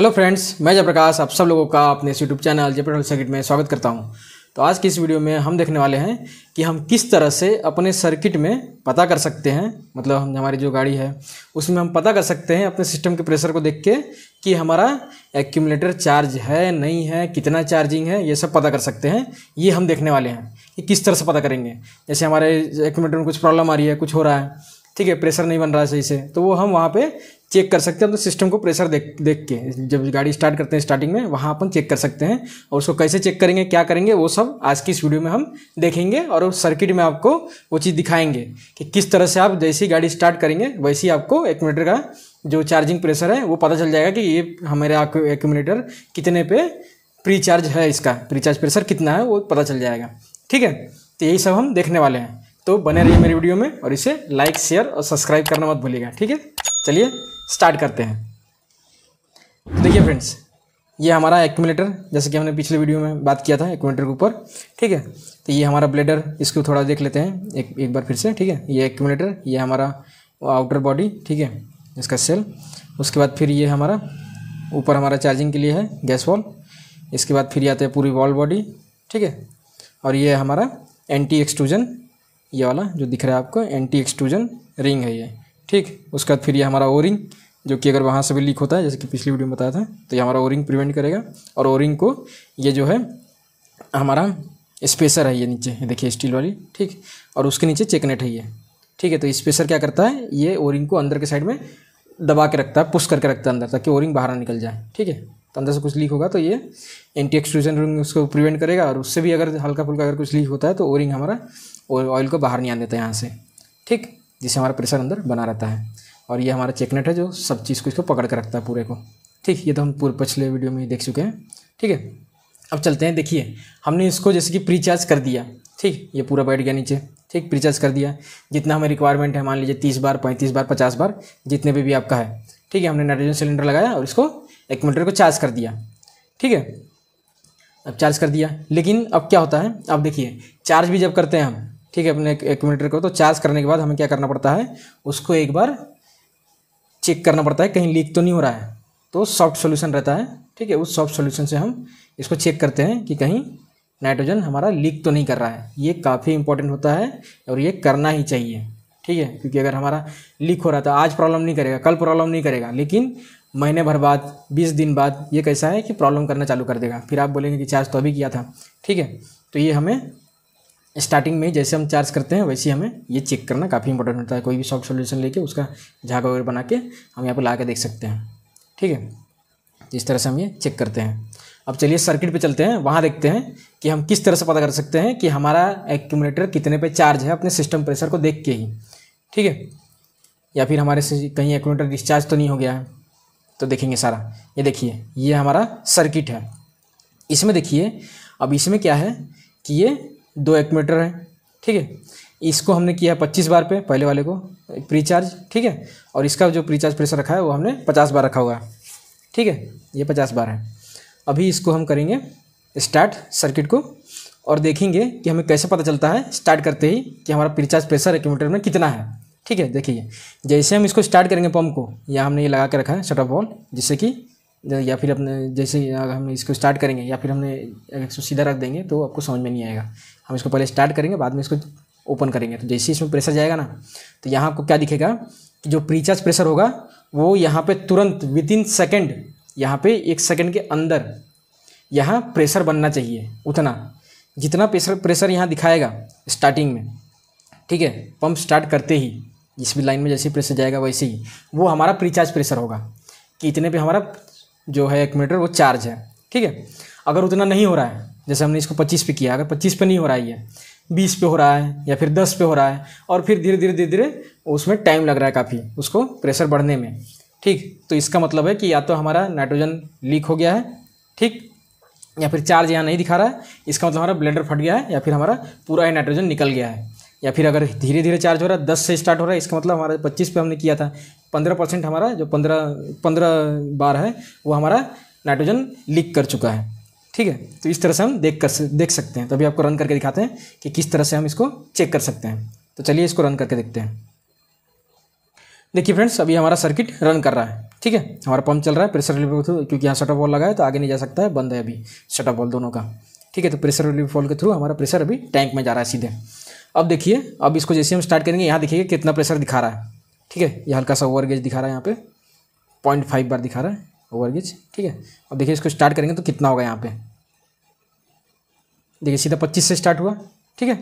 hello friends मैं जयप्रकाश आप सब लोगों का अपने यूट्यूब चैनल जयप्रकाश सर्किट में स्वागत करता हूं तो आज की इस वीडियो में हम देखने वाले हैं कि हम किस तरह से अपने सर्किट में पता कर सकते हैं मतलब हम हमारी जो गाड़ी है उसमें हम पता कर सकते हैं अपने सिस्टम के प्रेशर को देख के कि हमारा एक्यूमलेटर चार्ज है नहीं है कितना चार्जिंग है ये सब पता कर सकते हैं ये हम देखने वाले हैं कि किस तरह से पता करेंगे जैसे हमारे एक्यूमलेटर में कुछ प्रॉब्लम आ रही है कुछ हो रहा है ठीक है प्रेशर नहीं बन रहा है सही से तो वो हम वहाँ पे चेक कर सकते हैं अपने तो सिस्टम को प्रेशर देख देख के जब गाड़ी स्टार्ट करते हैं स्टार्टिंग में वहाँ अपन चेक कर सकते हैं और उसको कैसे चेक करेंगे क्या करेंगे वो सब आज की इस वीडियो में हम देखेंगे और उस सर्किट में आपको वो चीज़ दिखाएंगे कि किस तरह से आप जैसी गाड़ी स्टार्ट करेंगे वैसे ही आपको एक मीटर का जो चार्जिंग प्रेशर है वो पता चल जाएगा कि ये हमारे एक्यूमिनेटर कितने पे प्री चार्ज है इसका प्री चार्ज प्रेशर कितना है वो पता चल जाएगा ठीक है तो यही सब हम देखने वाले हैं तो बने रहिए मेरी वीडियो में और इसे लाइक शेयर और सब्सक्राइब करना मत भूलिएगा ठीक है चलिए स्टार्ट करते हैं तो देखिए फ्रेंड्स ये हमारा एक्मिलेटर जैसे कि हमने पिछले वीडियो में बात किया था एक्यूमुलेटर के ऊपर ठीक है तो ये हमारा ब्लेडर इसको थोड़ा देख लेते हैं एक एक बार फिर से ठीक है ये एक्यूमलेटर ये हमारा आउटर बॉडी ठीक है इसका सेल उसके बाद फिर ये हमारा ऊपर हमारा चार्जिंग के लिए है गैस वॉल इसके बाद फिर आते हैं पूरी वॉल बॉडी ठीक है और ये हमारा एंटी एक्सट्रूजन ये वाला जो दिख रहा है आपको एंटी एक्सट्रूजन रिंग है ये ठीक उसके बाद फिर ये हमारा ओरिंग जो कि अगर वहाँ से भी लीक होता है जैसे कि पिछली वीडियो में बताया था तो ये हमारा ओरिंग प्रिवेंट करेगा और ओरिंग को ये जो है हमारा स्पेसर है ये नीचे देखिए स्टील वाली ठीक और उसके नीचे चेकनेट है ये ठीक है तो स्पेसर क्या करता है ये ओरिंग को अंदर के साइड में दबा के रखता है पुश करके रखता है अंदर ताकि ओरिंग बाहर ना निकल जाए ठीक है तो अंदर से कुछ लीक होगा तो ये एंटी एक्सट्रूजन रिंग उसको प्रिवेंट करेगा और उससे भी अगर हल्का फुल्का अगर कुछ लीक होता है तो ओरिंग हमारा ऑयल को बाहर नहीं आने देता यहाँ से ठीक जिससे हमारा प्रेशर अंदर बना रहता है और ये हमारा चेकनेट है जो सब चीज़ को इसको पकड़ कर रखता है पूरे को ठीक ये तो हम पूरे पिछले वीडियो में देख चुके हैं ठीक है अब चलते हैं देखिए हमने इसको जैसे कि प्रीचार्ज कर दिया ठीक ये पूरा बैठ गया नीचे ठीक प्रीचार्ज कर दिया जितना हमें रिक्वायरमेंट है मान लीजिए तीस बार पैंतीस बार पचास बार जितने भी भी आपका है ठीक है हमने नाइट्रोजन सिलेंडर लगाया और इसको एक मिनटर को चार्ज कर दिया ठीक है अब चार्ज कर दिया लेकिन अब क्या होता है अब देखिए चार्ज भी जब करते हैं हम ठीक है अपने एक को तो चार्ज करने के बाद हमें क्या करना पड़ता है उसको एक बार चेक करना पड़ता है कहीं लीक तो नहीं हो रहा है तो सॉफ्ट सोल्यूशन रहता है ठीक है उस सॉफ्ट सोल्यूशन से हम इसको चेक करते हैं कि कहीं नाइट्रोजन हमारा लीक तो नहीं कर रहा है ये काफ़ी इंपॉर्टेंट होता है और ये करना ही चाहिए ठीक है क्योंकि अगर हमारा लीक हो रहा था तो आज प्रॉब्लम नहीं करेगा कल प्रॉब्लम नहीं करेगा लेकिन महीने भर बाद बीस दिन बाद ये कैसा है कि प्रॉब्लम करना चालू कर देगा फिर आप बोलेंगे कि चार्ज तो अभी किया था ठीक है तो ये हमें स्टार्टिंग में जैसे हम चार्ज करते हैं वैसे हमें ये चेक करना काफ़ी इंपॉर्टेंट होता है कोई भी सॉफ्ट सोल्यूशन लेके उसका झाग वगैरह बना के हम यहाँ पर ला के देख सकते हैं ठीक है इस तरह से हम ये चेक करते हैं अब चलिए सर्किट पे चलते हैं वहाँ देखते हैं कि हम किस तरह से पता कर सकते हैं कि हमारा एक्यूमुलेटर कितने पे चार्ज है अपने सिस्टम प्रेशर को देख के ही ठीक है या फिर हमारे से कहीं एक्यूमुलेटर डिस्चार्ज तो नहीं हो गया है तो देखेंगे सारा ये देखिए ये हमारा सर्किट है इसमें देखिए अब इसमें क्या है कि ये दो एक मीटर है ठीक है इसको हमने किया है पच्चीस बार पे पहले वाले को प्री चार्ज ठीक है और इसका जो प्री चार्ज प्रेशर रखा है वो हमने पचास बार रखा हुआ है ठीक है ये पचास बार है अभी इसको हम करेंगे स्टार्ट सर्किट को और देखेंगे कि हमें कैसे पता चलता है स्टार्ट करते ही कि हमारा प्रीचार्ज प्रेशर एक मीटर में कितना है ठीक है देखिए जैसे हम इसको स्टार्ट करेंगे पम्प को या हमने ये लगा के रखा है शटअप वॉल जिससे कि या फिर अपने जैसे अगर हम इसको स्टार्ट करेंगे या फिर हमने इसको सीधा रख देंगे तो आपको समझ में नहीं आएगा हम इसको पहले स्टार्ट करेंगे बाद में इसको ओपन करेंगे तो जैसे इसमें प्रेशर जाएगा ना तो यहाँ आपको क्या दिखेगा कि जो प्रीचार्ज प्रेशर होगा वो यहाँ पे तुरंत विद इन सेकेंड यहाँ पे एक सेकेंड के अंदर यहाँ प्रेशर बनना चाहिए उतना जितना प्रेशर प्रेशर यहाँ दिखाएगा स्टार्टिंग में ठीक है पंप स्टार्ट करते ही जिस भी लाइन में जैसे प्रेशर जाएगा वैसे ही वो हमारा प्रीचार्ज प्रेशर होगा कि इतने पे हमारा जो है एक मीटर वो चार्ज है ठीक है अगर उतना नहीं हो रहा है जैसे हमने इसको पच्चीस पे किया अगर पच्चीस पे नहीं हो रहा है ये बीस पे हो रहा है या फिर दस पे हो रहा है और फिर धीरे धीरे धीरे धीरे उसमें टाइम लग रहा है काफ़ी उसको प्रेशर बढ़ने में ठीक तो इसका मतलब है कि या तो हमारा नाइट्रोजन लीक हो गया है ठीक या फिर चार्ज यहाँ नहीं दिखा रहा है इसका मतलब हमारा ब्लेंडर फट गया है या फिर हमारा पूरा ही नाइट्रोजन निकल गया है या फिर अगर धीरे धीरे चार्ज हो रहा है दस से स्टार्ट हो रहा है इसका मतलब हमारा पच्चीस पे हमने किया था पंद्रह परसेंट हमारा जो पंद्रह पंद्रह बार है वो हमारा नाइट्रोजन लीक कर चुका है ठीक है तो इस तरह से हम देख कर देख सकते हैं तो अभी आपको रन करके दिखाते हैं कि किस तरह से हम इसको चेक कर सकते हैं तो चलिए इसको रन करके देखते हैं देखिए फ्रेंड्स अभी हमारा सर्किट रन कर रहा है ठीक है हमारा पंप चल रहा है प्रेशर रिलीफ के थ्रू क्योंकि यहाँ शटअप बॉल लगा है तो आगे नहीं जा सकता है बंद है अभी शटअप बॉल दोनों का ठीक है तो प्रेशर रिलीफ बॉल के थ्रू हमारा प्रेशर अभी टैंक में जा रहा है सीधे अब देखिए अब इसको जैसे हम स्टार्ट करेंगे यहाँ देखिए कितना प्रेशर दिखा रहा है ठीक है ये हल्का सा ओवरगेज दिखा रहा है यहाँ पे पॉइंट फाइव बार दिखा रहा है ओवरगेज ठीक है और देखिए इसको स्टार्ट करेंगे तो कितना होगा यहाँ पे देखिए सीधा पच्चीस से स्टार्ट हुआ ठीक है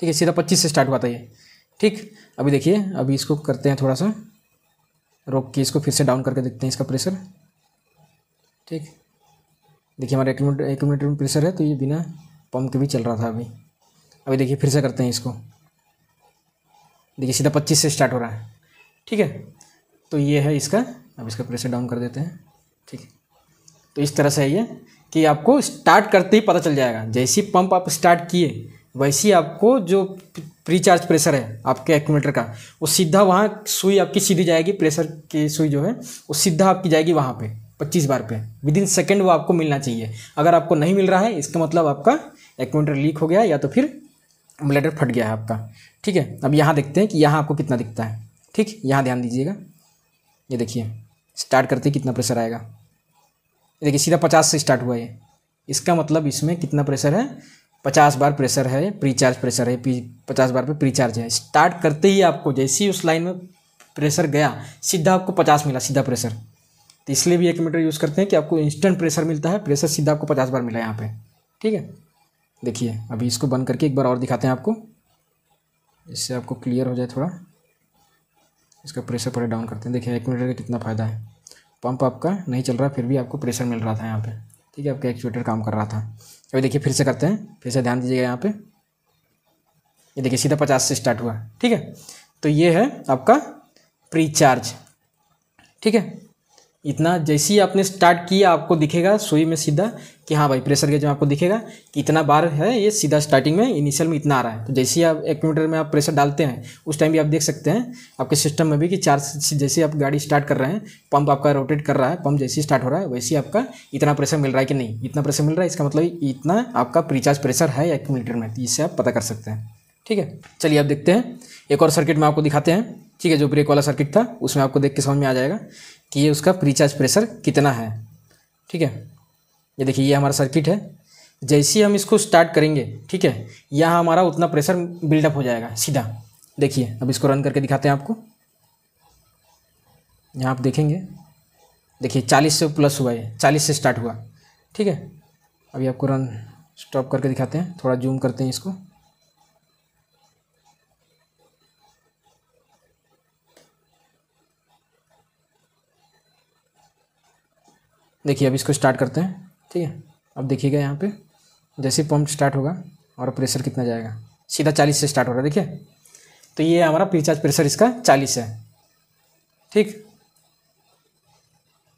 ठीक है सीधा पच्चीस से स्टार्ट हुआ था ये ठीक अभी देखिए अभी इसको करते हैं थोड़ा सा रोक के इसको फिर से डाउन करके देखते हैं इसका प्रेशर ठीक देखिए हमारा एक मिनट एक मिनट में प्रेशर है तो ये बिना पंप के भी चल रहा था अभी अभी देखिए फिर से करते हैं इसको देखिए सीधा पच्चीस से स्टार्ट हो रहा है ठीक है तो ये है इसका अब इसका प्रेशर डाउन कर देते हैं ठीक है तो इस तरह से है ये कि आपको स्टार्ट करते ही पता चल जाएगा जैसे पंप आप स्टार्ट किए वैसे ही आपको जो प्री चार्ज प्रेशर है आपके एक्यूमेटर का वो सीधा वहाँ सुई आपकी सीधी जाएगी प्रेशर की सुई जो है वो सीधा आपकी जाएगी वहाँ पे पच्चीस बार पे विद इन सेकेंड वो आपको मिलना चाहिए अगर आपको नहीं मिल रहा है इसका मतलब आपका एक्यूमेटर लीक हो गया या तो फिर ब्लेडर फट गया है आपका ठीक है अब यहाँ देखते हैं कि यहाँ आपको कितना दिखता है ठीक यहाँ ध्यान दीजिएगा ये देखिए स्टार्ट करते कितना प्रेशर आएगा ये देखिए सीधा पचास से स्टार्ट हुआ ये इसका मतलब इसमें कितना प्रेशर है पचास बार प्रेशर है प्रीचार्ज प्रेशर है पचास बार पे प्रीचार्ज है स्टार्ट करते ही आपको जैसे ही उस लाइन में प्रेशर गया सीधा आपको पचास मिला सीधा प्रेशर तो इसलिए भी एक मीटर यूज़ करते हैं कि आपको इंस्टेंट प्रेशर मिलता है प्रेशर सीधा आपको पचास बार मिला यहाँ पे ठीक है देखिए अभी इसको बंद करके एक बार और दिखाते हैं आपको इससे आपको क्लियर हो जाए थोड़ा इसका प्रेशर पहले डाउन करते हैं देखिए एक्यूमीटर का कितना फ़ायदा है पंप आपका नहीं चल रहा फिर भी आपको प्रेशर मिल रहा था यहाँ पे ठीक है आपका एक्चुएटर काम कर रहा था अभी देखिए फिर से करते हैं फिर से ध्यान दीजिएगा यहाँ पर ये देखिए सीधा पचास से स्टार्ट हुआ ठीक है तो ये है आपका प्री चार्ज ठीक है इतना जैसे ही आपने स्टार्ट किया आपको दिखेगा सुई में सीधा कि हाँ भाई प्रेशर गेज में आपको दिखेगा कि इतना बार है ये सीधा स्टार्टिंग में इनिशियल में इतना आ रहा है तो जैसे ही आप एक मीटर में आप प्रेशर डालते हैं उस टाइम भी आप देख सकते हैं आपके सिस्टम में भी कि चार जैसे आप गाड़ी स्टार्ट कर रहे हैं पंप आपका रोटेट कर रहा है पंप जैसे ही स्टार्ट हो रहा है वैसे ही आपका इतना प्रेशर मिल रहा है कि नहीं इतना प्रेशर मिल रहा है इसका मतलब इतना आपका प्रीचार्ज प्रेशर है एक मीटर में तो इससे आप पता कर सकते हैं ठीक है चलिए आप देखते हैं एक और सर्किट में आपको दिखाते हैं ठीक है जो ब्रेक वाला सर्किट था उसमें आपको देख के समझ में आ जाएगा कि ये उसका प्रीचार्ज प्रेशर कितना है ठीक है ये देखिए ये हमारा सर्किट है जैसे ही हम इसको स्टार्ट करेंगे ठीक है यहाँ हमारा उतना प्रेशर बिल्डअप हो जाएगा सीधा देखिए अब इसको रन करके दिखाते हैं आपको यहाँ आप देखेंगे देखिए चालीस से प्लस हुआ है चालीस से स्टार्ट हुआ ठीक है अभी आपको रन स्टॉप करके दिखाते हैं थोड़ा जूम करते हैं इसको देखिए अब इसको स्टार्ट करते हैं ठीक है अब देखिएगा यहाँ पे जैसे पंप स्टार्ट होगा और प्रेशर कितना जाएगा सीधा चालीस से स्टार्ट हो रहा है देखिए तो ये हमारा प्रीचार्ज प्रेशर इसका चालीस है ठीक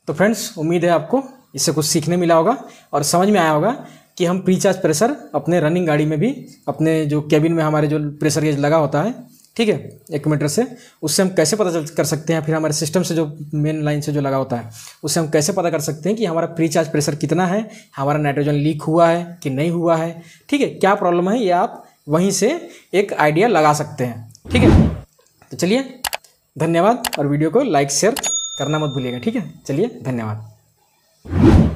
तो फ्रेंड्स उम्मीद है आपको इससे कुछ सीखने मिला होगा और समझ में आया होगा कि हम प्रीचार्ज प्रेशर अपने रनिंग गाड़ी में भी अपने जो कैबिन में हमारे जो प्रेशर गेज लगा होता है ठीक है एक मीटर से उससे हम कैसे पता कर सकते हैं फिर हमारे सिस्टम से जो मेन लाइन से जो लगा होता है उससे हम कैसे पता कर सकते हैं कि हमारा प्री चार्ज प्रेशर कितना है हमारा नाइट्रोजन लीक हुआ है कि नहीं हुआ है ठीक है क्या प्रॉब्लम है ये आप वहीं से एक आइडिया लगा सकते हैं ठीक है तो चलिए धन्यवाद और वीडियो को लाइक शेयर करना मत भूलिएगा ठीक है चलिए धन्यवाद